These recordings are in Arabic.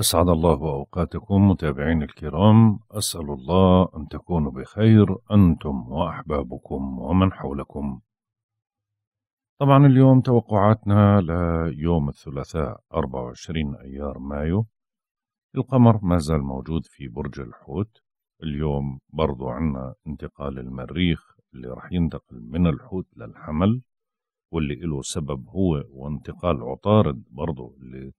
أسعد الله أوقاتكم متابعين الكرام أسأل الله أن تكونوا بخير أنتم وأحبابكم ومن حولكم طبعا اليوم توقعاتنا ليوم الثلاثاء 24 أيار مايو القمر ما زال موجود في برج الحوت اليوم برضو عنا انتقال المريخ اللي رح ينتقل من الحوت للحمل واللي له سبب هو وانتقال عطارد برضو اللي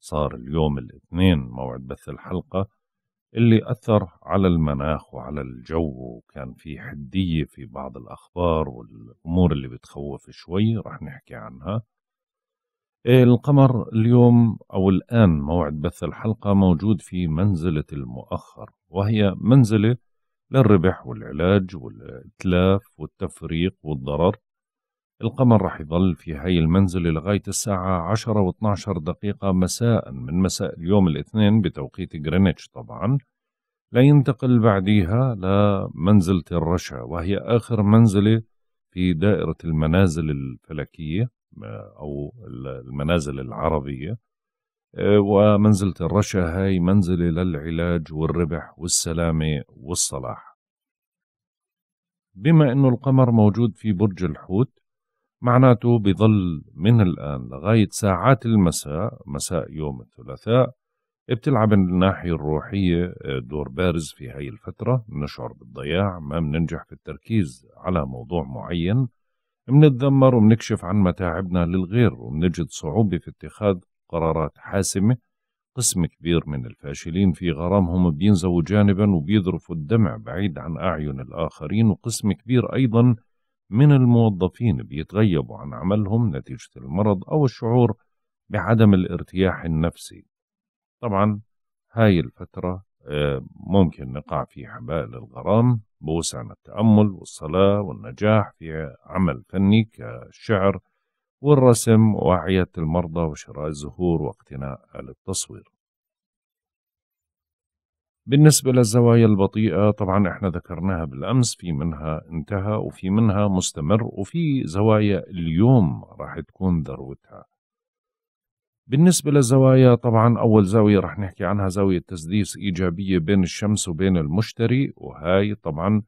صار اليوم الاثنين موعد بث الحلقة اللي أثر على المناخ وعلى الجو وكان في حدية في بعض الأخبار والأمور اللي بتخوف شوي رح نحكي عنها إيه، القمر اليوم أو الآن موعد بث الحلقة موجود في منزلة المؤخر وهي منزلة للربح والعلاج والإتلاف والتفريق والضرر القمر رح يضل في هاي المنزلة لغاية الساعة 10 و 12 دقيقة مساء من مساء اليوم الاثنين بتوقيت غرينتش طبعا لا ينتقل بعديها لمنزلة الرشا وهي آخر منزلة في دائرة المنازل الفلكية أو المنازل العربية آه، ومنزلة الرشا هاي منزلة للعلاج والربح والسلامة والصلاح بما أنه القمر موجود في برج الحوت معناته بظل من الآن لغاية ساعات المساء مساء يوم الثلاثاء بتلعب الناحية الروحية آه، دور بارز في هاي الفترة بنشعر بالضياع ما بننجح في التركيز على موضوع معين بنتذمر وبنكشف عن متاعبنا للغير وبنجد صعوبة في اتخاذ قرارات حاسمة قسم كبير من الفاشلين في غرامهم بينزووا جانبا وبيذرفوا الدمع بعيد عن أعين الآخرين وقسم كبير أيضا من الموظفين بيتغيبوا عن عملهم نتيجة المرض أو الشعور بعدم الارتياح النفسي طبعا هاي الفترة آه، ممكن نقع في حبائل الغرام بوسعنا التأمل والصلاة والنجاح في عمل فني كالشعر والرسم ووعية المرضى وشراء الزهور واقتناء التصوير بالنسبة للزوايا البطيئة طبعا احنا ذكرناها بالأمس في منها انتهى وفي منها مستمر وفي زوايا اليوم راح تكون ذروتها بالنسبة للزوايا طبعا أول زاوية راح نحكي عنها زاوية تسديس إيجابية بين الشمس وبين المشتري وهاي طبعا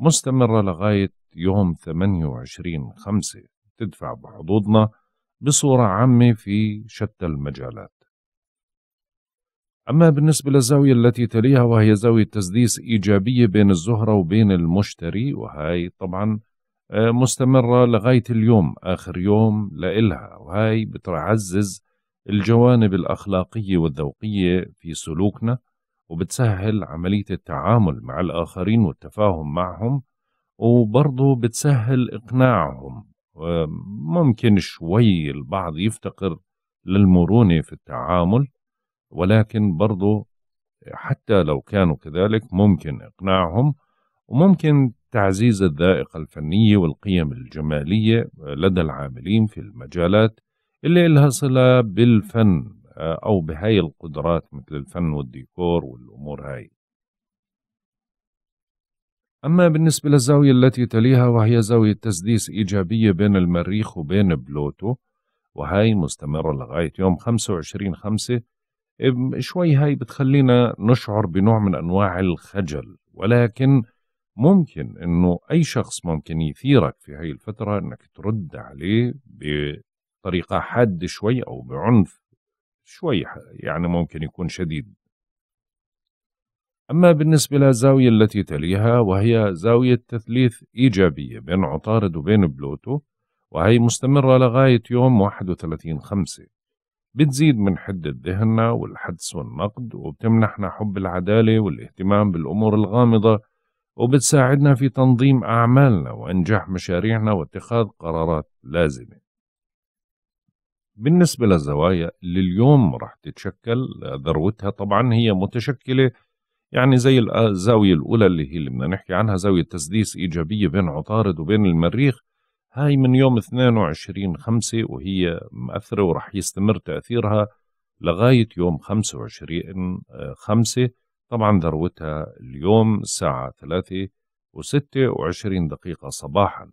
مستمرة لغاية يوم 28 خمسة تدفع بحظوظنا بصورة عامة في شتى المجالات أما بالنسبة للزاوية التي تليها وهي زاوية تسديس إيجابية بين الزهرة وبين المشتري وهي طبعا آه، مستمرة لغاية اليوم آخر يوم لإلها وهي بتعزز الجوانب الأخلاقية والذوقية في سلوكنا وبتسهل عملية التعامل مع الآخرين والتفاهم معهم وبرضه بتسهل إقناعهم آه، ممكن شوي البعض يفتقر للمرونة في التعامل ولكن برضو حتى لو كانوا كذلك ممكن إقناعهم وممكن تعزيز الذائقة الفنية والقيم الجمالية لدى العاملين في المجالات اللي لها صلة بالفن آه، أو بهاي القدرات مثل الفن والديكور والأمور هاي أما بالنسبة للزاوية التي تليها وهي زاوية تسديس إيجابية بين المريخ وبين بلوتو وهي مستمرة لغاية يوم 25 خمسة شوي هاي بتخلينا نشعر بنوع من أنواع الخجل ولكن ممكن أنه أي شخص ممكن يثيرك في هاي الفترة أنك ترد عليه بطريقة حادة شوي أو بعنف شوي يعني ممكن يكون شديد أما بالنسبة للزاوية التي تليها وهي زاوية تثليث إيجابية بين عطارد وبين بلوتو وهي مستمرة لغاية يوم 31 خمسة بتزيد من حدة ذهننا والحدس والنقد وبتمنحنا حب العدالة والاهتمام بالأمور الغامضة وبتساعدنا في تنظيم أعمالنا وإنجاح مشاريعنا واتخاذ قرارات لازمة بالنسبة للزوايا اللي اليوم رح تتشكل ذروتها طبعا هي متشكلة يعني زي الزاوية الأولى اللي هي اللي بدنا نحكي عنها زاوية تسديس إيجابية بين عطارد وبين المريخ هاي من يوم 22 خمسة وهي مأثرة ورح يستمر تأثيرها لغاية يوم 25 آه، خمسة طبعا ذروتها اليوم الساعة 3 و26 دقيقة صباحا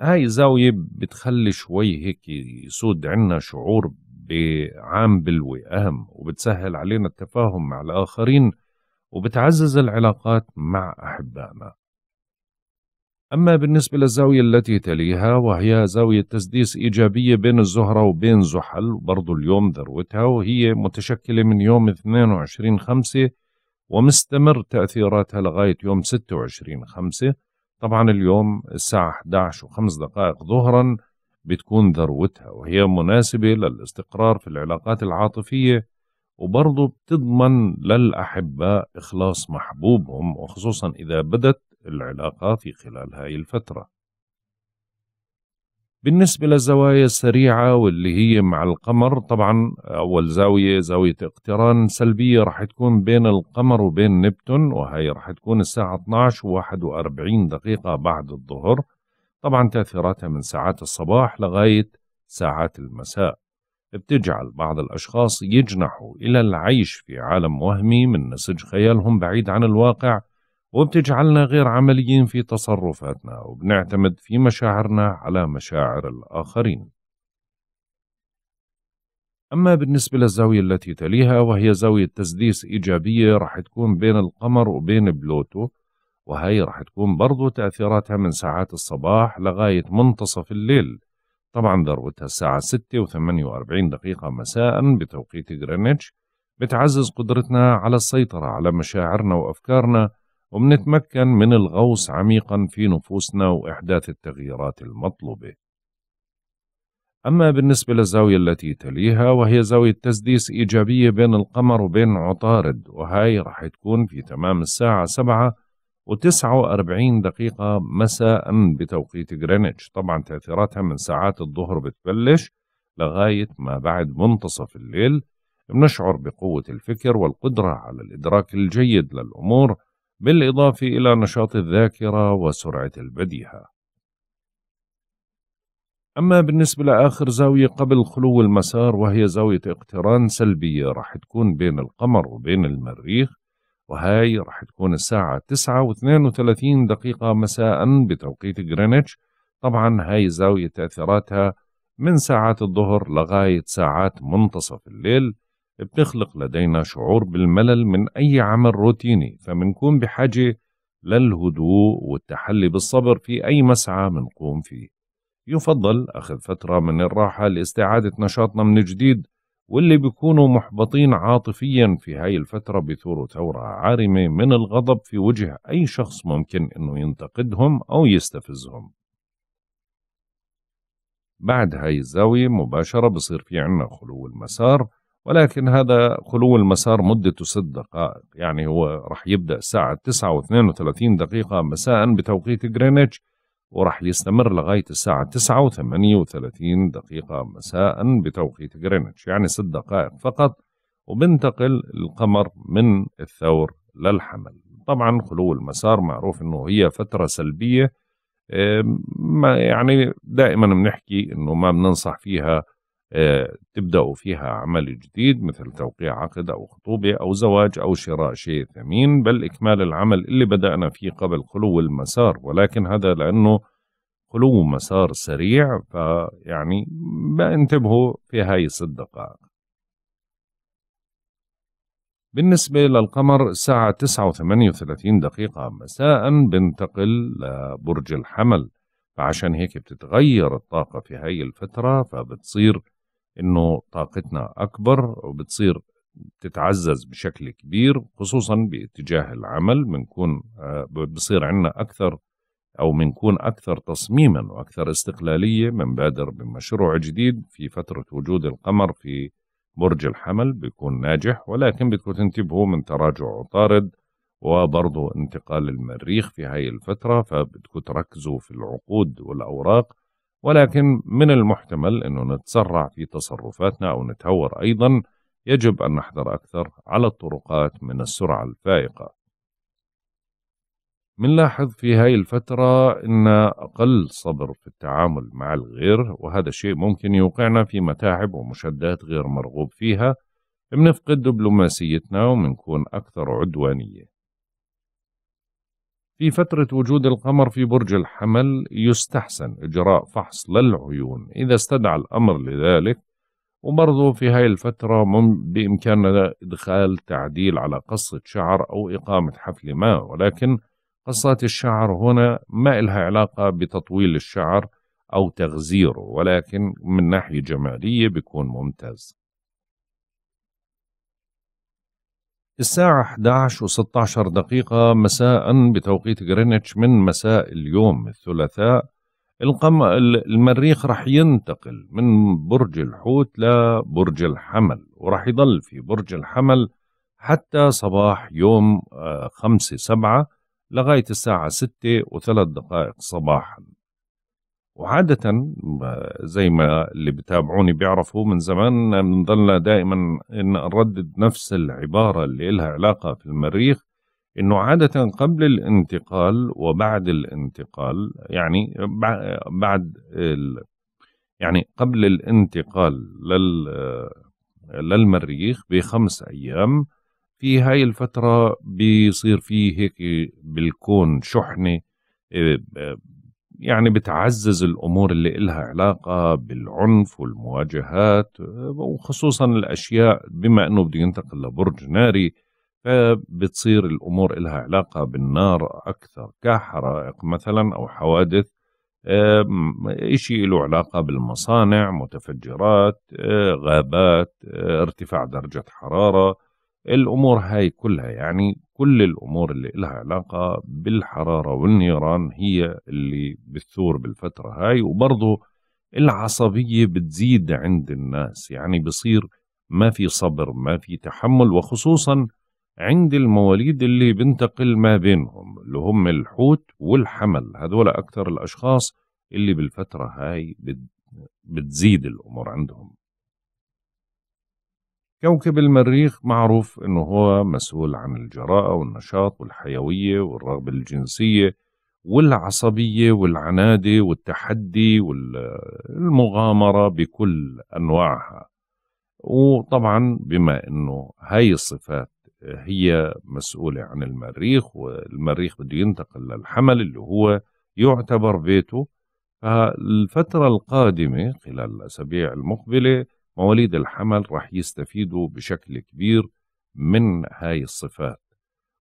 هاي الزاوية بتخلي شوي هيك يسود عنا شعور بعام بالوئام وبتسهل علينا التفاهم مع الآخرين وبتعزز العلاقات مع أحبائنا أما بالنسبة للزاوية التي تليها وهي زاوية تسديس إيجابية بين الزهرة وبين زحل برضو اليوم ذروتها وهي متشكلة من يوم 22 خمسة ومستمر تأثيراتها لغاية يوم 26 خمسة طبعا اليوم الساعة 11 وخمس دقائق ظهرا بتكون ذروتها وهي مناسبة للاستقرار في العلاقات العاطفية وبرضو بتضمن للأحباء إخلاص محبوبهم وخصوصا إذا بدت العلاقة في خلال هاي الفترة بالنسبة للزوايا السريعة واللي هي مع القمر طبعا أول زاوية زاوية اقتران سلبية راح تكون بين القمر وبين نبتون وهي راح تكون الساعة 12 و 41 دقيقة بعد الظهر طبعا تأثيراتها من ساعات الصباح لغاية ساعات المساء بتجعل بعض الأشخاص يجنحوا إلى العيش في عالم وهمي من نسج خيالهم بعيد عن الواقع وبتجعلنا غير عمليين في تصرفاتنا وبنعتمد في مشاعرنا على مشاعر الآخرين أما بالنسبة للزاوية التي تليها وهي زاوية تسديس إيجابية رح تكون بين القمر وبين بلوتو وهي رح تكون برضو تأثيراتها من ساعات الصباح لغاية منتصف الليل طبعا ذروتها الساعة 6 و 48 دقيقة مساء بتوقيت غرينتش بتعزز قدرتنا على السيطرة على مشاعرنا وأفكارنا وبنتمكن من الغوص عميقا في نفوسنا وإحداث التغييرات المطلوبة أما بالنسبة للزاوية التي تليها وهي زاوية تسديس إيجابية بين القمر وبين عطارد وهاي رح تكون في تمام الساعة سبعة وتسعة وأربعين دقيقة مساء بتوقيت غرينتش طبعا تأثيراتها من ساعات الظهر بتبلش لغاية ما بعد منتصف الليل بنشعر بقوة الفكر والقدرة على الإدراك الجيد للأمور بالإضافة إلى نشاط الذاكرة وسرعة البديهة أما بالنسبة لآخر زاوية قبل خلو المسار وهي زاوية اقتران سلبية رح تكون بين القمر وبين المريخ وهاي رح تكون الساعة 9 و 32 دقيقة مساء بتوقيت غرينتش طبعا هاي الزاوية تأثيراتها من ساعات الظهر لغاية ساعات منتصف الليل بتخلق لدينا شعور بالملل من أي عمل روتيني فمنكون بحاجة للهدوء والتحلي بالصبر في أي مسعى منقوم فيه يفضل أخذ فترة من الراحة لاستعادة نشاطنا من جديد واللي بيكونوا محبطين عاطفيا في هاي الفترة بيثوروا ثورة عارمة من الغضب في وجه أي شخص ممكن أنه ينتقدهم أو يستفزهم بعد هاي الزاوية مباشرة بصير في عنا خلو المسار ولكن هذا خلو المسار مدته ست دقائق يعني هو رح يبدأ الساعة 9 و32 دقيقة مساء بتوقيت غرينتش ورح يستمر لغاية الساعة 9 و38 دقيقة مساء بتوقيت غرينتش يعني ست دقائق فقط وبنتقل القمر من الثور للحمل طبعا خلو المسار معروف انه هي فترة سلبية إيه، ما يعني دائما بنحكي انه ما بننصح فيها آه، تبدأوا فيها عمل جديد مثل توقيع عقد أو خطوبة أو زواج أو شراء شيء ثمين بل إكمال العمل اللي بدأنا فيه قبل خلو المسار ولكن هذا لأنه خلو مسار سريع فيعني انتبهوا في هاي الصدقاء دقائق بالنسبة للقمر الساعة 9 و 38 دقيقة مساء بنتقل لبرج الحمل فعشان هيك بتتغير الطاقة في هاي الفترة فبتصير انه طاقتنا اكبر وبتصير تتعزز بشكل كبير خصوصا باتجاه العمل بنكون آه، بصير عندنا اكثر او بنكون اكثر تصميما واكثر استقلاليه بنبادر بمشروع جديد في فتره وجود القمر في برج الحمل بيكون ناجح ولكن بدكم تنتبهوا من تراجع عطارد وبرضه انتقال المريخ في هاي الفترة فبدكم تركزوا في العقود والأوراق ولكن من المحتمل أن نتسرع في تصرفاتنا أو نتهور أيضا يجب أن نحذر أكثر على الطرقات من السرعة الفائقة بنلاحظ في هاي الفترة إن أقل صبر في التعامل مع الغير وهذا الشيء ممكن يوقعنا في متاعب ومشدات غير مرغوب فيها بنفقد دبلوماسيتنا وبنكون أكثر عدوانية في فترة وجود القمر في برج الحمل يستحسن إجراء فحص للعيون إذا استدعى الأمر لذلك وبرضه في هاي الفترة بإمكاننا إدخال تعديل على قصة شعر أو إقامة حفل ما ولكن قصات الشعر هنا ما إلها علاقة بتطويل الشعر أو تغزيره ولكن من ناحية جمالية بيكون ممتاز الساعة 11 و16 دقيقة مساء بتوقيت جرينتش من مساء اليوم الثلاثاء القم المريخ رح ينتقل من برج الحوت لبرج الحمل ورح يضل في برج الحمل حتى صباح يوم 5 آه، 7 لغاية الساعة 6 و دقائق صباحا وعادة زي ما اللي بتابعوني بيعرفوا من زمان بنضلنا دائما إن نردد نفس العبارة اللي لها علاقة في المريخ إنه عادة قبل الانتقال وبعد الانتقال يعني بعد ال يعني قبل الانتقال لل للمريخ بخمس أيام في هاي الفترة بيصير فيه هيك بالكون شحنة إيه، يعني بتعزز الأمور اللي إلها علاقة بالعنف والمواجهات وخصوصا الأشياء بما أنه بده ينتقل لبرج ناري فبتصير الأمور إلها علاقة بالنار أكثر كحرائق مثلا أو حوادث إشي له علاقة بالمصانع متفجرات آه، غابات آه، ارتفاع درجة حرارة الأمور هاي كلها يعني كل الأمور اللي لها علاقة بالحرارة والنيران هي اللي بتثور بالفترة هاي وبرضه العصبية بتزيد عند الناس يعني بصير ما في صبر ما في تحمل وخصوصا عند المواليد اللي بنتقل ما بينهم اللي هم الحوت والحمل هذول أكثر الأشخاص اللي بالفترة هاي بتزيد الأمور عندهم كوكب المريخ معروف أنه هو مسؤول عن الجراءة والنشاط والحيوية والرغبة الجنسية والعصبية والعنادة والتحدي والمغامرة بكل أنواعها وطبعا بما أنه هاي الصفات هي مسؤولة عن المريخ والمريخ بده ينتقل للحمل اللي هو يعتبر بيته فالفترة القادمة خلال الأسابيع المقبلة مواليد الحمل راح يستفيدوا بشكل كبير من هاي الصفات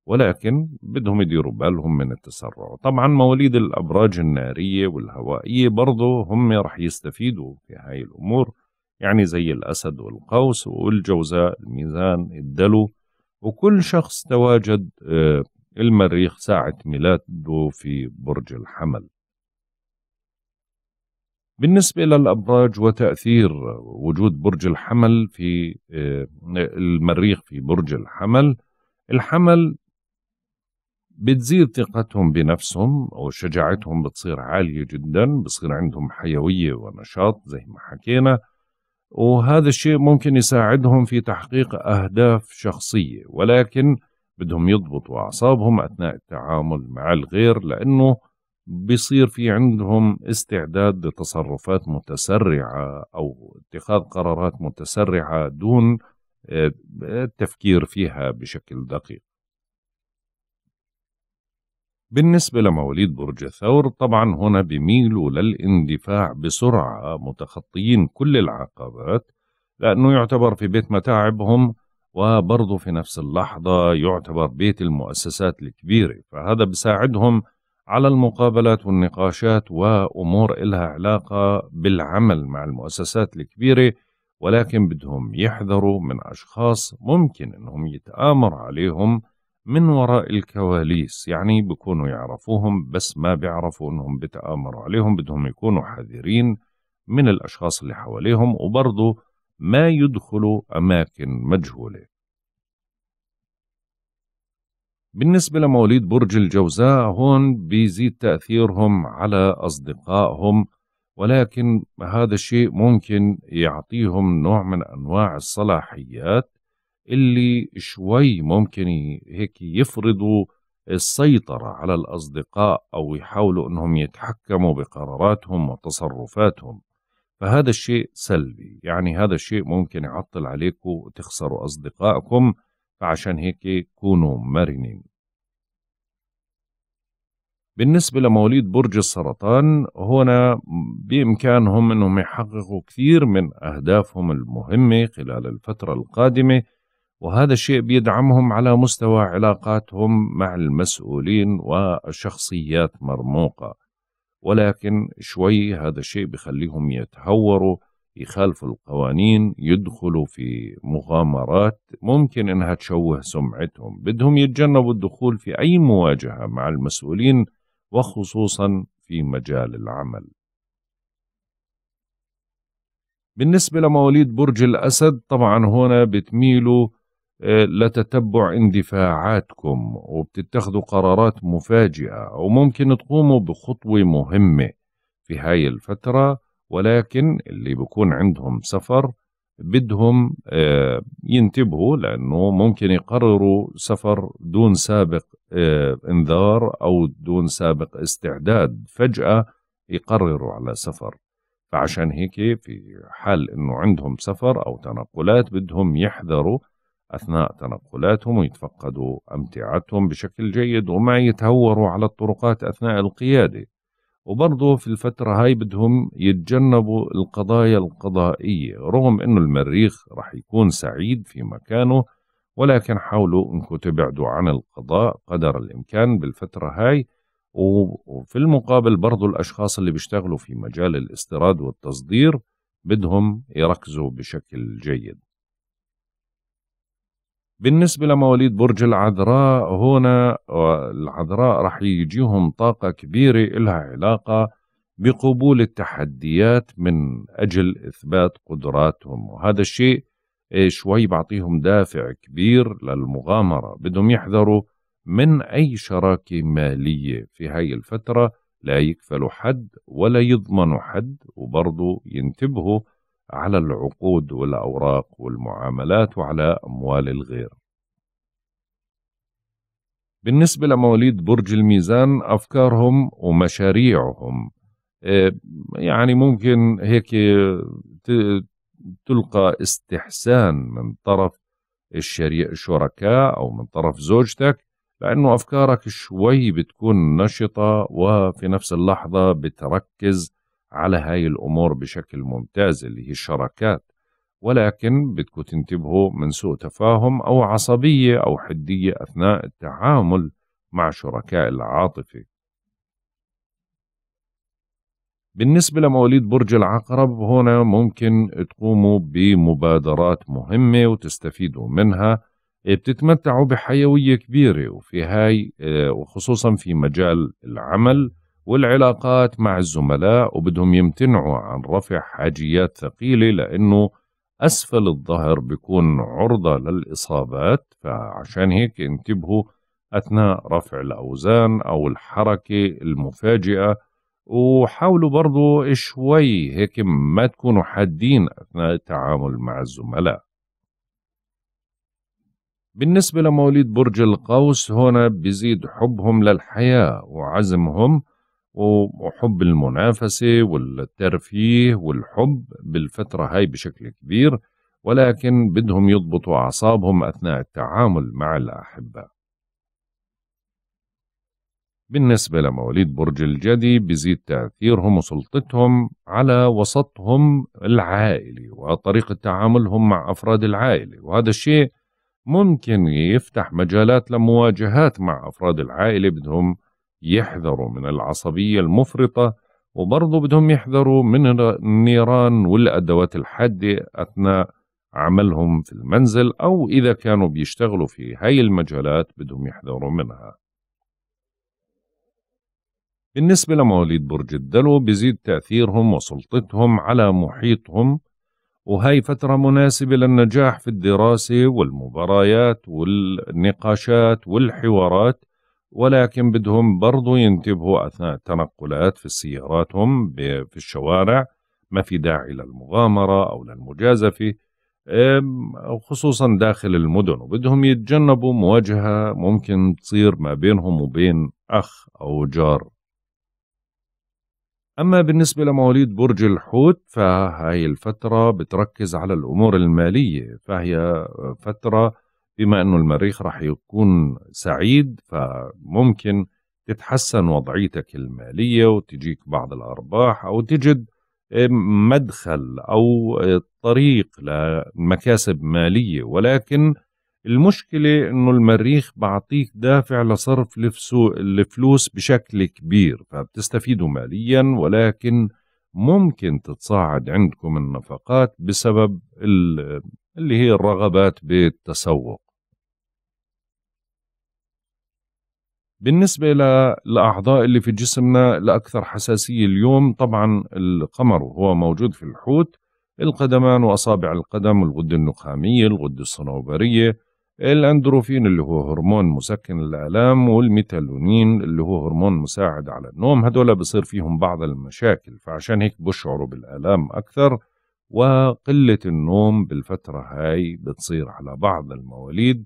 ولكن بدهم يديروا بالهم من التسرع طبعا مواليد الأبراج النارية والهوائية برضو هم رح يستفيدوا في هاي الأمور يعني زي الأسد والقوس والجوزاء الميزان الدلو وكل شخص تواجد آه، المريخ ساعة ميلاده في برج الحمل بالنسبة للأبراج وتأثير وجود برج الحمل في آه، المريخ في برج الحمل الحمل بتزيد ثقتهم بنفسهم أو شجاعتهم بتصير عالية جدا بصير عندهم حيوية ونشاط زي ما حكينا وهذا الشيء ممكن يساعدهم في تحقيق أهداف شخصية ولكن بدهم يضبطوا أعصابهم أثناء التعامل مع الغير لأنه بيصير في عندهم استعداد لتصرفات متسرعة أو اتخاذ قرارات متسرعة دون آه، التفكير فيها بشكل دقيق بالنسبة لمواليد برج الثور طبعا هنا بيميلوا للاندفاع بسرعة متخطيين كل العقبات لأنه يعتبر في بيت متاعبهم وبرضه في نفس اللحظة يعتبر بيت المؤسسات الكبيرة فهذا بساعدهم على المقابلات والنقاشات وأمور إلها علاقة بالعمل مع المؤسسات الكبيرة ولكن بدهم يحذروا من أشخاص ممكن أنهم يتآمر عليهم من وراء الكواليس يعني بكونوا يعرفوهم بس ما بيعرفوا أنهم بتآمروا عليهم بدهم يكونوا حذرين من الأشخاص اللي حواليهم وبرضه ما يدخلوا أماكن مجهولة بالنسبة لمواليد برج الجوزاء هون بيزيد تأثيرهم على أصدقائهم ولكن هذا الشيء ممكن يعطيهم نوع من أنواع الصلاحيات اللي شوي ممكن هيك يفرضوا السيطرة على الأصدقاء أو يحاولوا أنهم يتحكموا بقراراتهم وتصرفاتهم فهذا الشيء سلبي يعني هذا الشيء ممكن يعطل عليكم وتخسروا أصدقائكم فعشان هيك كونوا مرنين بالنسبة لمواليد برج السرطان هنا بإمكانهم أنهم يحققوا كثير من أهدافهم المهمة خلال الفترة القادمة وهذا الشيء بيدعمهم على مستوى علاقاتهم مع المسؤولين وشخصيات مرموقة ولكن شوي هذا الشيء بخليهم يتهوروا يخالفوا القوانين يدخلوا في مغامرات ممكن انها تشوه سمعتهم بدهم يتجنبوا الدخول في اي مواجهه مع المسؤولين وخصوصا في مجال العمل بالنسبه لمواليد برج الاسد طبعا هنا بتميلوا آه، لتتبع اندفاعاتكم وبتتخذوا قرارات مفاجئه وممكن تقوموا بخطوه مهمه في هاي الفتره ولكن اللي بكون عندهم سفر بدهم آه، ينتبهوا لأنه ممكن يقرروا سفر دون سابق آه، انذار أو دون سابق استعداد فجأة يقرروا على سفر فعشان هيك في حال أنه عندهم سفر أو تنقلات بدهم يحذروا أثناء تنقلاتهم ويتفقدوا أمتعتهم بشكل جيد وما يتهوروا على الطرقات أثناء القيادة وبرضه في الفترة هاي بدهم يتجنبوا القضايا القضائية رغم أنه المريخ رح يكون سعيد في مكانه ولكن حاولوا أنكم تبعدوا عن القضاء قدر الإمكان بالفترة هاي وفي المقابل برضو الأشخاص اللي بيشتغلوا في مجال الاستيراد والتصدير بدهم يركزوا بشكل جيد بالنسبة لمواليد برج العذراء هنا العذراء رح يجيهم طاقة كبيرة إلها علاقة بقبول التحديات من أجل إثبات قدراتهم وهذا الشيء إيه، شوي بعطيهم دافع كبير للمغامرة بدهم يحذروا من أي شراكة مالية في هاي الفترة لا يكفلوا حد ولا يضمنوا حد وبرضه ينتبهوا على العقود والأوراق والمعاملات وعلى أموال الغير بالنسبة لمواليد برج الميزان أفكارهم ومشاريعهم آه، يعني ممكن هيك تلقى استحسان من طرف الشركاء أو من طرف زوجتك لأنه أفكارك شوي بتكون نشطة وفي نفس اللحظة بتركز على هاي الأمور بشكل ممتاز اللي هي الشراكات ولكن بدكم تنتبهوا من سوء تفاهم أو عصبية أو حدية أثناء التعامل مع شركاء العاطفة بالنسبة لمواليد برج العقرب هنا ممكن تقوموا بمبادرات مهمة وتستفيدوا منها بتتمتعوا بحيوية كبيرة وفي هاي آه، وخصوصا في مجال العمل والعلاقات مع الزملاء وبدهم يمتنعوا عن رفع حاجيات ثقيلة لأنه أسفل الظهر بيكون عرضة للإصابات فعشان هيك انتبهوا أثناء رفع الأوزان أو الحركة المفاجئة وحاولوا برضو شوي هيك ما تكونوا حادين أثناء التعامل مع الزملاء بالنسبة لمواليد برج القوس هنا بيزيد حبهم للحياة وعزمهم وحب المنافسة والترفيه والحب بالفترة هاي بشكل كبير ولكن بدهم يضبطوا أعصابهم أثناء التعامل مع الأحبة بالنسبة لمواليد برج الجدي بزيد تأثيرهم وسلطتهم على وسطهم العائلي وطريقة تعاملهم مع أفراد العائلة وهذا الشيء ممكن يفتح مجالات لمواجهات مع أفراد العائلة بدهم يحذروا من العصبية المفرطة وبرضه بدهم يحذروا من النيران والأدوات الحادة أثناء عملهم في المنزل أو إذا كانوا بيشتغلوا في هاي المجالات بدهم يحذروا منها بالنسبة لمواليد برج الدلو بزيد تأثيرهم وسلطتهم على محيطهم وهي فترة مناسبة للنجاح في الدراسة والمباريات والنقاشات والحوارات ولكن بدهم برضو ينتبهوا أثناء التنقلات في سياراتهم في الشوارع ما في داعي للمغامرة أو للمجازفة خصوصا داخل المدن وبدهم يتجنبوا مواجهة ممكن تصير ما بينهم وبين أخ أو جار أما بالنسبة لمواليد برج الحوت فهاي الفترة بتركز على الأمور المالية فهي فترة بما انه المريخ راح يكون سعيد فممكن تتحسن وضعيتك الماليه وتجيك بعض الارباح او تجد آه، مدخل او آه، طريق لمكاسب ماليه ولكن المشكله انه المريخ بعطيك دافع لصرف الفلوس بشكل كبير فبتستفيده ماليا ولكن ممكن تتصاعد عندكم النفقات بسبب اللي هي الرغبات بالتسوق بالنسبة للأعضاء اللي في جسمنا الأكثر حساسية اليوم طبعا القمر وهو موجود في الحوت القدمان وأصابع القدم الغدة النخامية الغدة الصنوبرية الاندروفين اللي هو هرمون مسكن الآلام والميتالونين اللي هو هرمون مساعد على النوم هدول بصير فيهم بعض المشاكل فعشان هيك بشعروا بالآلام أكثر وقلة النوم بالفترة هاي بتصير على بعض المواليد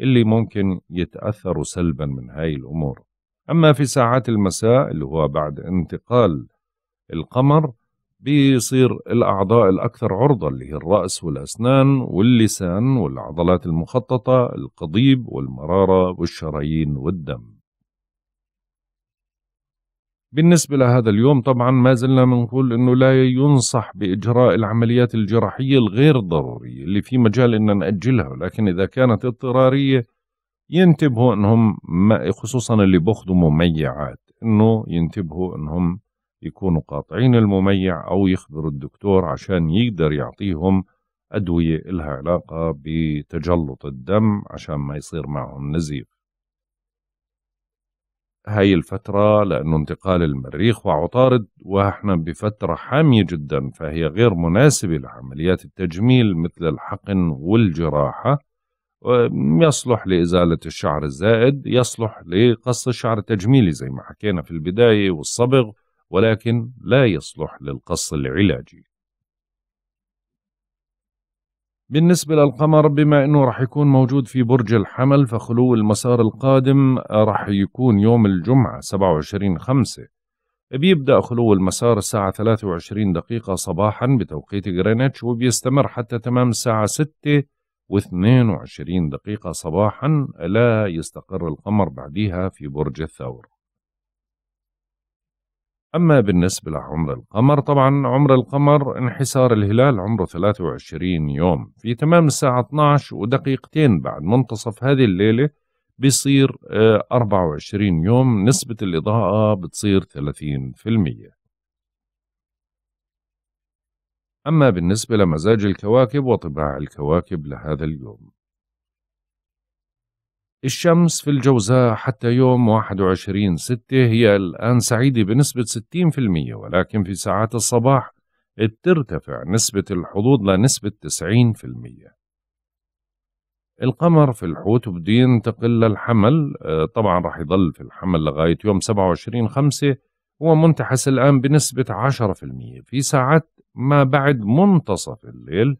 اللي ممكن يتأثروا سلبا من هاي الأمور أما في ساعات المساء اللي هو بعد انتقال القمر بيصير الأعضاء الأكثر عرضة اللي هي الرأس والأسنان واللسان والعضلات المخططة القضيب والمرارة والشرايين والدم بالنسبة لهذا اليوم طبعا ما زلنا بنقول انه لا ينصح باجراء العمليات الجراحية الغير ضرورية اللي في مجال ان نأجلها ولكن اذا كانت اضطرارية ينتبهوا انهم خصوصا اللي بياخذوا مميعات انه ينتبهوا انهم يكونوا قاطعين المميع أو يخبروا الدكتور عشان يقدر يعطيهم أدوية إلها علاقة بتجلط الدم عشان ما يصير معهم نزيف هاي الفترة لأنه انتقال المريخ وعطارد وإحنا بفترة حامية جدا فهي غير مناسبة لعمليات التجميل مثل الحقن والجراحة يصلح لإزالة الشعر الزائد يصلح لقص الشعر التجميلي زي ما حكينا في البداية والصبغ ولكن لا يصلح للقص العلاجي بالنسبة للقمر بما أنه رح يكون موجود في برج الحمل فخلو المسار القادم رح يكون يوم الجمعة 27 27-5 بيبدأ خلو المسار الساعة 23 دقيقة صباحا بتوقيت غرينتش وبيستمر حتى تمام الساعة 6 و22 دقيقة صباحا لا يستقر القمر بعدها في برج الثور أما بالنسبة لعمر القمر طبعا عمر القمر انحسار الهلال عمره 23 يوم في تمام الساعة 12 ودقيقتين بعد منتصف هذه الليلة بيصير 24 آه، يوم نسبة الإضاءة بتصير 30% أما بالنسبة لمزاج الكواكب وطباع الكواكب لهذا اليوم الشمس في الجوزاء حتى يوم 21/6 هي الآن سعيدة بنسبة 60% ولكن في ساعات الصباح ترتفع نسبة الحظوظ لنسبة 90% القمر في الحوت بده ينتقل للحمل آه، طبعا راح يضل في الحمل لغاية يوم 27 خمسة هو منتحس الآن بنسبة 10% في ساعات ما بعد منتصف الليل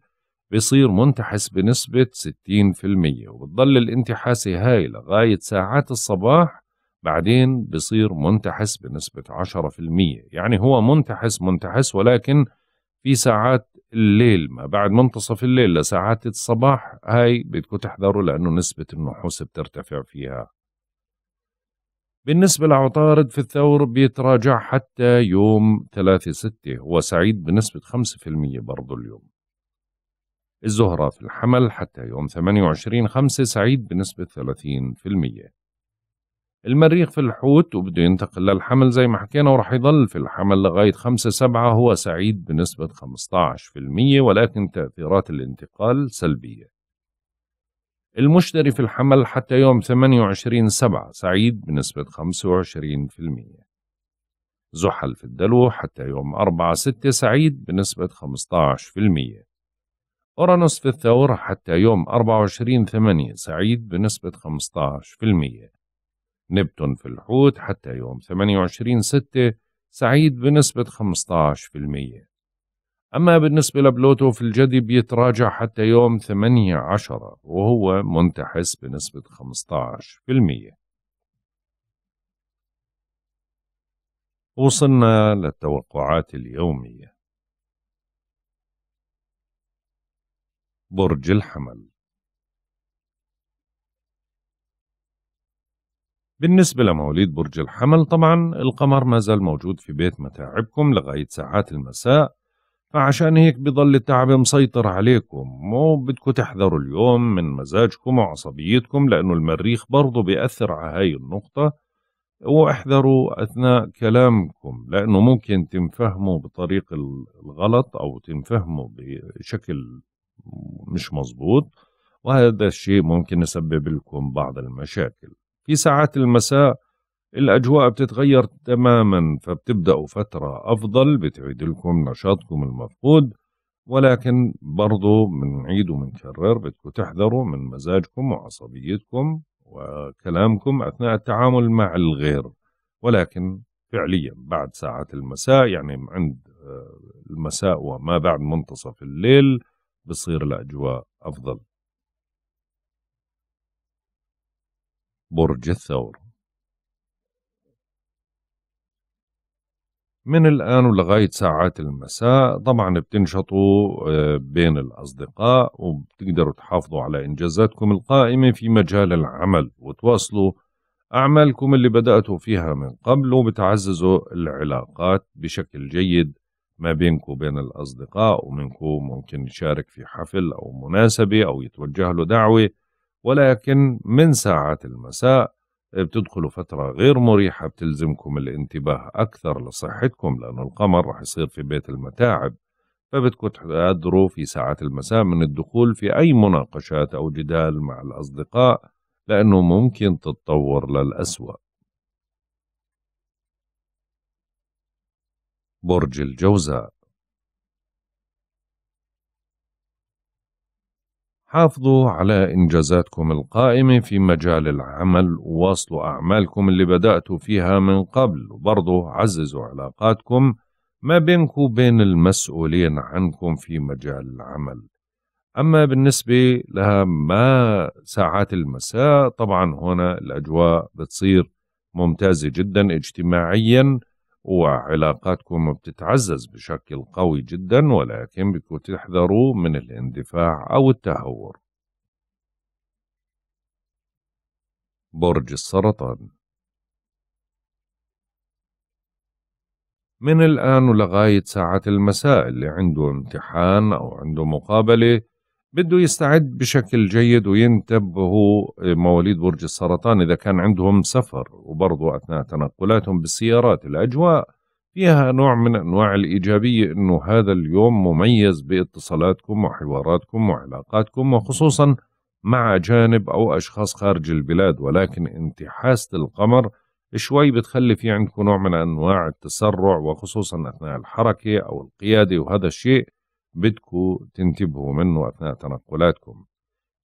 بيصير منتحس بنسبة 60% وبتضل الانتحاسة هاي لغاية ساعات الصباح بعدين بصير منتحس بنسبة 10% يعني هو منتحس منتحس ولكن في ساعات الليل ما بعد منتصف الليل لساعات الصباح هاي بدكم تحذروا لأنه نسبة النحوس بترتفع فيها بالنسبة لعطارد في الثور بيتراجع حتى يوم 3 6 هو سعيد بنسبة 5% برضو اليوم الزهرة في الحمل حتى يوم 28 5 سعيد بنسبة 30% المريخ في الحوت وبده ينتقل للحمل زي ما حكينا وراح يضل في الحمل لغاية 5 7 هو سعيد بنسبة 15% ولكن تأثيرات الانتقال سلبية المشتري في الحمل حتى يوم 28 7 سعيد بنسبة 25% زحل في الدلو حتى يوم 4 6 سعيد بنسبة المية أورانوس في الثور حتى يوم 24/8 سعيد بنسبة 15%، نبتون في الحوت حتى يوم 28/6 سعيد بنسبة 15%، أما بالنسبة لبلوتو في الجدي بيتراجع حتى يوم 8 عشرة وهو منتحس بنسبة 15%. وصلنا للتوقعات اليوميه برج الحمل بالنسبة لمواليد برج الحمل طبعا القمر ما زال موجود في بيت متاعبكم لغاية ساعات المساء فعشان هيك بضل التعب مسيطر عليكم وبدكم تحذروا اليوم من مزاجكم وعصبيتكم لأنه المريخ برضه بيأثر على هاي النقطة واحذروا أثناء كلامكم لأنه ممكن تنفهموا بطريق الغلط أو تنفهموا بشكل مش مزبوط وهذا الشيء ممكن يسبب لكم بعض المشاكل في ساعات المساء الأجواء بتتغير تماما فبتبدأوا فترة أفضل بتعيد لكم نشاطكم المفقود ولكن برضو بنعيد وبنكرر بدكم تحذروا من مزاجكم وعصبيتكم وكلامكم أثناء التعامل مع الغير ولكن فعليا بعد ساعات المساء يعني عند آه، المساء وما بعد منتصف الليل بصير الأجواء أفضل برج الثور من الآن ولغاية ساعات المساء طبعا بتنشطوا آه، بين الأصدقاء وبتقدروا تحافظوا على إنجازاتكم القائمة في مجال العمل وتواصلوا أعمالكم اللي بدأتوا فيها من قبل وبتعززوا العلاقات بشكل جيد ما بينك وبين الأصدقاء ومنك ممكن يشارك في حفل أو مناسبة أو يتوجه له دعوة ولكن من ساعات المساء بتدخلوا فترة غير مريحة بتلزمكم الانتباه أكثر لصحتكم لأن القمر رح يصير في بيت المتاعب فبتكون تقدروا في ساعات المساء من الدخول في أي مناقشات أو جدال مع الأصدقاء لأنه ممكن تتطور للأسوأ برج الجوزاء حافظوا على إنجازاتكم القائمة في مجال العمل وواصلوا أعمالكم اللي بدأتوا فيها من قبل وبرضو عززوا علاقاتكم ما بينكم وبين المسؤولين عنكم في مجال العمل أما بالنسبة لها ما ساعات المساء طبعا هنا الأجواء بتصير ممتازة جدا اجتماعيا وعلاقاتكم بتتعزز بشكل قوي جدا ولكن بدكم تحذروا من الاندفاع أو التهور برج السرطان من الآن ولغاية ساعة المساء اللي عنده امتحان أو عنده مقابلة بده يستعد بشكل جيد وينتبهوا آه، مواليد برج السرطان إذا كان عندهم سفر وبرضو أثناء تنقلاتهم بالسيارات الأجواء فيها نوع من أنواع الإيجابية أنه هذا اليوم مميز باتصالاتكم وحواراتكم وعلاقاتكم وخصوصا مع أجانب أو أشخاص خارج البلاد ولكن انتحاسة القمر شوي بتخلي في عندكم نوع من أنواع التسرع وخصوصا أثناء الحركة أو القيادة وهذا الشيء بدكم تنتبهوا منه أثناء تنقلاتكم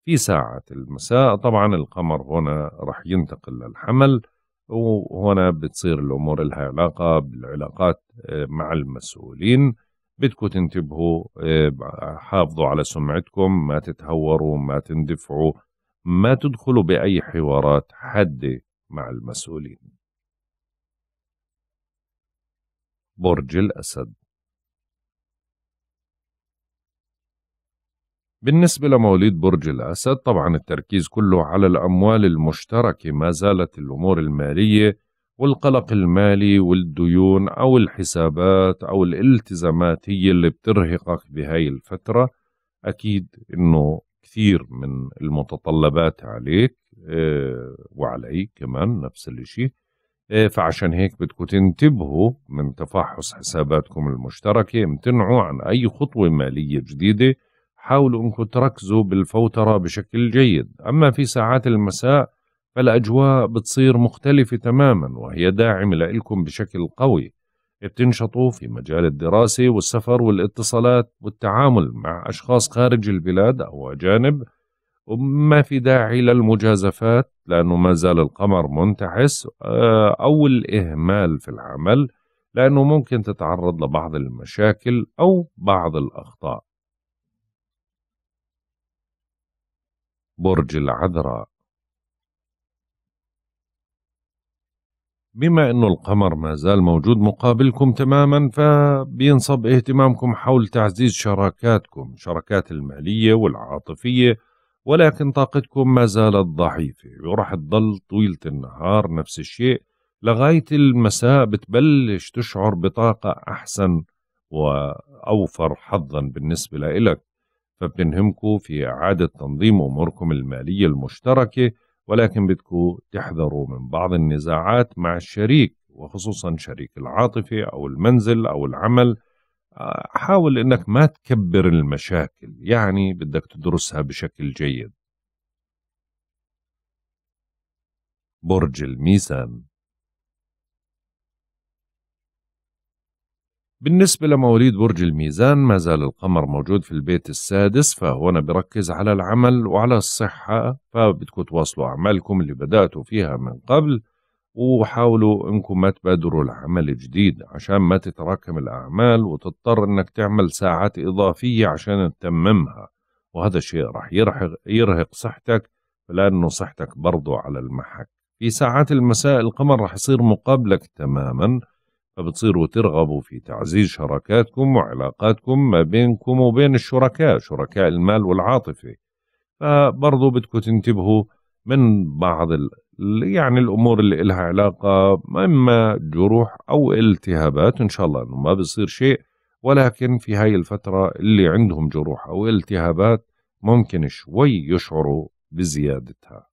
في ساعة المساء طبعا القمر هنا رح ينتقل للحمل وهنا بتصير الأمور لها علاقة بالعلاقات آه، مع المسؤولين بدكم تنتبهوا آه، حافظوا على سمعتكم ما تتهوروا ما تندفعوا ما تدخلوا بأي حوارات حادة مع المسؤولين برج الأسد بالنسبة لمواليد برج الأسد طبعا التركيز كله على الأموال المشتركة ما زالت الأمور المالية والقلق المالي والديون أو الحسابات أو الالتزامات هي اللي بترهقك بهاي الفترة أكيد أنه كثير من المتطلبات عليك آه، وعلي كمان نفس الشيء آه، فعشان هيك بدكم تنتبهوا من تفحص حساباتكم المشتركة امتنعوا عن أي خطوة مالية جديدة حاولوا انكم تركزوا بالفوترة بشكل جيد أما في ساعات المساء فالأجواء بتصير مختلفة تماما وهي داعمة لإلكم بشكل قوي بتنشطوا في مجال الدراسة والسفر والاتصالات والتعامل مع أشخاص خارج البلاد أو أجانب وما في داعي للمجازفات لأنه ما زال القمر منتعس آه، أو الإهمال في العمل لأنه ممكن تتعرض لبعض المشاكل أو بعض الأخطاء برج العذراء بما انه القمر ما زال موجود مقابلكم تماما فبينصب اهتمامكم حول تعزيز شراكاتكم شراكات المالية والعاطفية ولكن طاقتكم ما زالت ضعيفة ورح تضل طويلة النهار نفس الشيء لغاية المساء بتبلش تشعر بطاقة أحسن وأوفر حظا بالنسبة لإلك فبتنهمكوا في إعادة تنظيم أموركم المالية المشتركة ولكن بدكوا تحذروا من بعض النزاعات مع الشريك وخصوصا شريك العاطفة أو المنزل أو العمل آه، حاول أنك ما تكبر المشاكل يعني بدك تدرسها بشكل جيد برج الميزان بالنسبة لمواليد برج الميزان ما زال القمر موجود في البيت السادس فهنا بركز على العمل وعلى الصحة فبدكم تواصلوا أعمالكم اللي بدأتوا فيها من قبل وحاولوا انكم ما تبادروا العمل الجديد عشان ما تتراكم الأعمال وتضطر انك تعمل ساعات إضافية عشان تتممها وهذا الشيء راح يرهق صحتك لأنه صحتك برضو على المحك في ساعات المساء القمر راح يصير مقابلك تماماً فبتصيروا ترغبوا في تعزيز شراكاتكم وعلاقاتكم ما بينكم وبين الشركاء شركاء المال والعاطفة فبرضو بدكم تنتبهوا من بعض ال... يعني الأمور اللي إلها علاقة إما جروح أو التهابات إن شاء الله إنه ما بصير شيء ولكن في هاي الفترة اللي عندهم جروح أو التهابات ممكن شوي يشعروا بزيادتها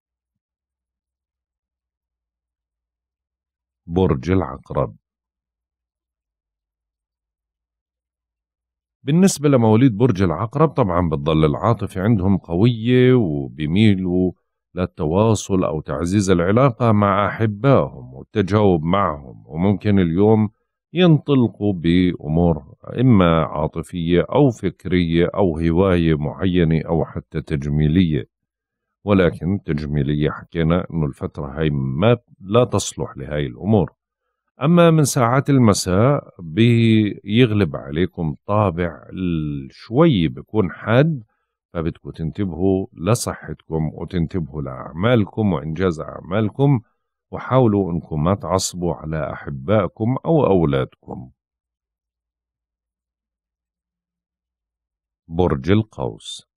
برج العقرب بالنسبة لمواليد برج العقرب طبعا بتضل العاطفة عندهم قوية وبيميلوا للتواصل أو تعزيز العلاقة مع أحبائهم والتجاوب معهم وممكن اليوم ينطلقوا بأمور إما عاطفية أو فكرية أو هواية معينة أو حتى تجميلية ولكن تجميلية حكينا أنه الفترة هاي ما لا تصلح لهاي الأمور أما من ساعات المساء بيغلب عليكم طابع شوي بيكون حاد فبدكم تنتبهوا لصحتكم وتنتبهوا لأعمالكم وإنجاز أعمالكم وحاولوا أنكم ما تعصبوا على أحبائكم أو أولادكم برج القوس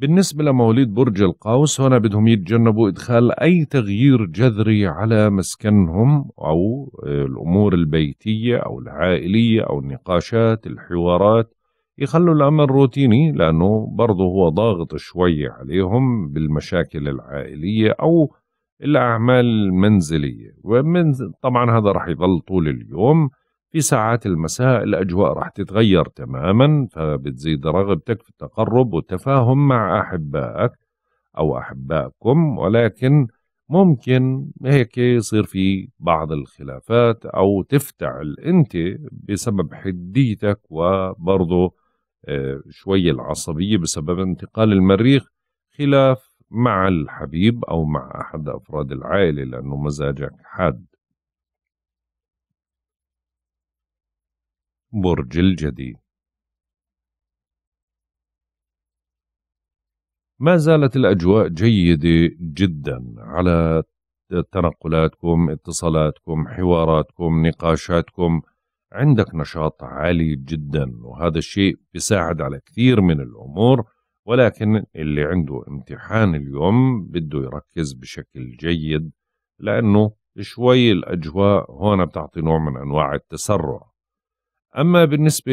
بالنسبة لمواليد برج القوس هنا بدهم يتجنبوا إدخال أي تغيير جذري على مسكنهم أو آه، الأمور البيتية أو العائلية أو النقاشات الحوارات يخلوا الأمر روتيني لأنه برضه هو ضاغط شوي عليهم بالمشاكل العائلية أو الأعمال المنزلية ومن طبعا هذا رح يظل طول اليوم في ساعات المساء الأجواء راح تتغير تماما فبتزيد رغبتك في التقرب والتفاهم مع أحبائك أو أحبائكم ولكن ممكن هيك يصير في بعض الخلافات أو تفتعل أنت بسبب حديتك وبرضه آه، شوي العصبية بسبب انتقال المريخ خلاف مع الحبيب أو مع أحد أفراد العائلة لأنه مزاجك حاد برج الجدي ما زالت الأجواء جيدة جدا على تنقلاتكم اتصالاتكم حواراتكم نقاشاتكم عندك نشاط عالي جدا وهذا الشيء بيساعد على كثير من الأمور ولكن اللي عنده امتحان اليوم بده يركز بشكل جيد لأنه شوي الأجواء هون بتعطي نوع من أنواع التسرع أما بالنسبة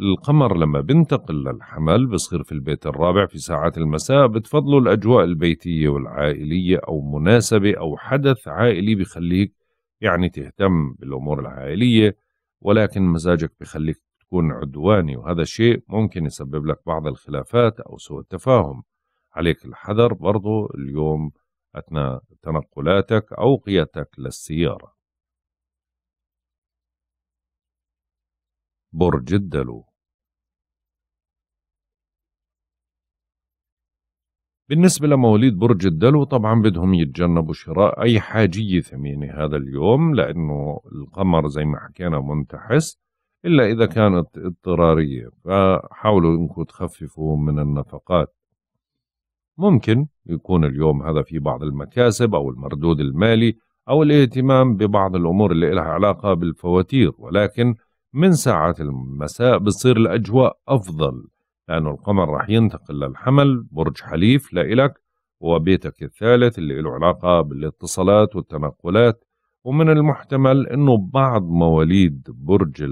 للقمر لما بنتقل للحمل بصير في البيت الرابع في ساعات المساء بتفضلوا الأجواء البيتية والعائلية أو مناسبة أو حدث عائلي بخليك يعني تهتم بالأمور العائلية ولكن مزاجك بخليك تكون عدواني وهذا الشيء ممكن يسبب لك بعض الخلافات أو سوء التفاهم عليك الحذر برضو اليوم أثناء تنقلاتك أو قيادتك للسيارة برج الدلو بالنسبة لمواليد برج الدلو طبعا بدهم يتجنبوا شراء أي حاجية ثمينة هذا اليوم لأنه القمر زي ما حكينا منتحس إلا إذا نعم. كانت اضطرارية فحاولوا إنكم تخففوا من النفقات ممكن يكون اليوم هذا في بعض المكاسب أو المردود المالي أو الاهتمام ببعض الأمور اللي لها علاقة بالفواتير ولكن من ساعات المساء بتصير الأجواء أفضل لأنه القمر رح ينتقل للحمل برج حليف لإلك وبيتك الثالث اللي له علاقة بالاتصالات والتنقلات ومن المحتمل أنه بعض مواليد برج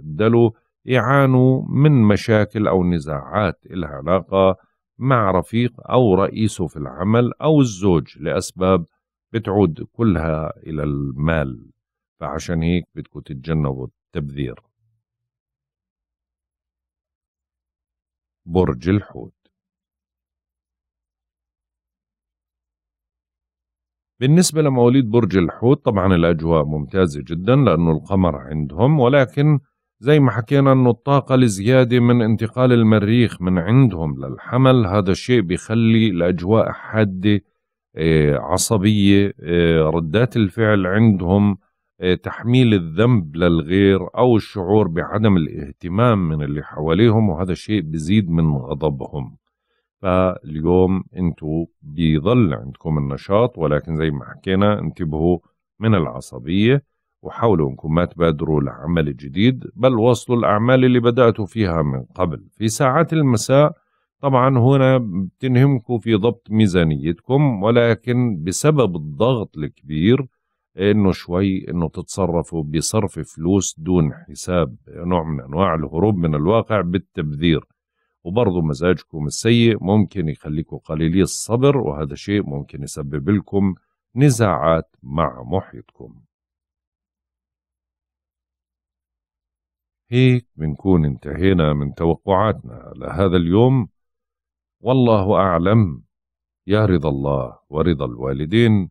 الدلو يعانوا من مشاكل أو نزاعات لها علاقة مع رفيق أو رئيسه في العمل أو الزوج لأسباب بتعود كلها إلى المال فعشان هيك بدكم تتجنبوا التبذير برج الحوت بالنسبة لمواليد برج الحوت طبعا الأجواء ممتازة جدا لأنه القمر عندهم ولكن زي ما حكينا أنه الطاقة الزيادة من انتقال المريخ من عندهم للحمل هذا الشيء بيخلي الأجواء حادة إيه، عصبية إيه، ردات الفعل عندهم آه، تحميل الذنب للغير أو الشعور بعدم الاهتمام من اللي حواليهم وهذا الشيء بزيد من غضبهم فاليوم انتو بيظل عندكم النشاط ولكن زي ما حكينا انتبهوا من العصبية وحاولوا انكم ما تبادروا لعمل جديد بل واصلوا الأعمال اللي بدأتوا فيها من قبل في ساعات المساء طبعا هنا بتنهمكم في ضبط ميزانيتكم ولكن بسبب الضغط الكبير انه شوي انه تتصرفوا بصرف فلوس دون حساب نوع من انواع الهروب من الواقع بالتبذير وبرضه مزاجكم السيء ممكن يخليكم قليلي الصبر وهذا شيء ممكن يسبب لكم نزاعات مع محيطكم هيك بنكون انتهينا من توقعاتنا لهذا اليوم والله أعلم يا رضا الله ورضا الوالدين